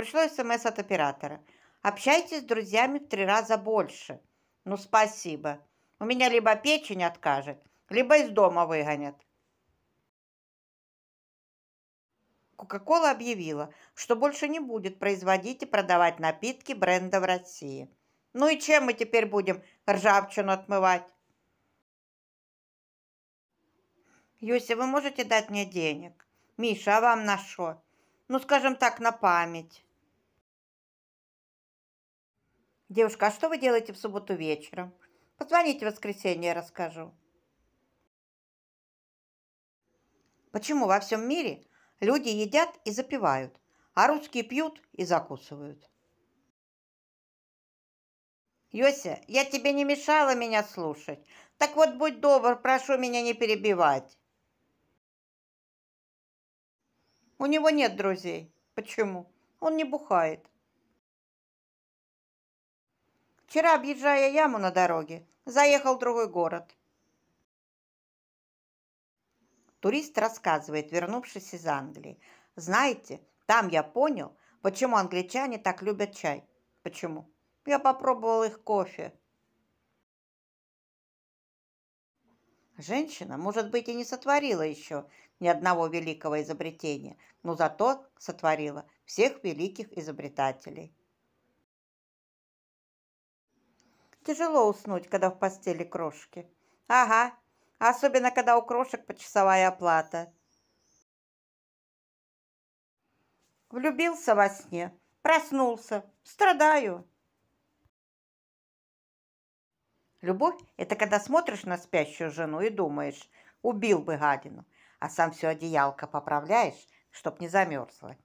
пришло смс от оператора. Общайтесь с друзьями в три раза больше. Ну, спасибо. У меня либо печень откажет, либо из дома выгонят. Кока-кола объявила, что больше не будет производить и продавать напитки бренда в России. Ну и чем мы теперь будем ржавчину отмывать? Юся, вы можете дать мне денег? Миша, а вам на что? Ну, скажем так, на память. Девушка, а что вы делаете в субботу вечером? Позвоните в воскресенье, я расскажу. Почему во всем мире люди едят и запивают, а русские пьют и закусывают? Йося, я тебе не мешала меня слушать. Так вот, будь добр, прошу меня не перебивать. У него нет друзей. Почему? Он не бухает. Вчера, объезжая яму на дороге, заехал в другой город. Турист рассказывает, вернувшись из Англии. Знаете, там я понял, почему англичане так любят чай. Почему? Я попробовал их кофе. Женщина, может быть, и не сотворила еще ни одного великого изобретения, но зато сотворила всех великих изобретателей. Тяжело уснуть, когда в постели крошки. Ага, особенно когда у крошек почасовая оплата. Влюбился во сне, проснулся, страдаю. Любовь – это когда смотришь на спящую жену и думаешь, убил бы гадину, а сам все одеялко поправляешь, чтоб не замерзла.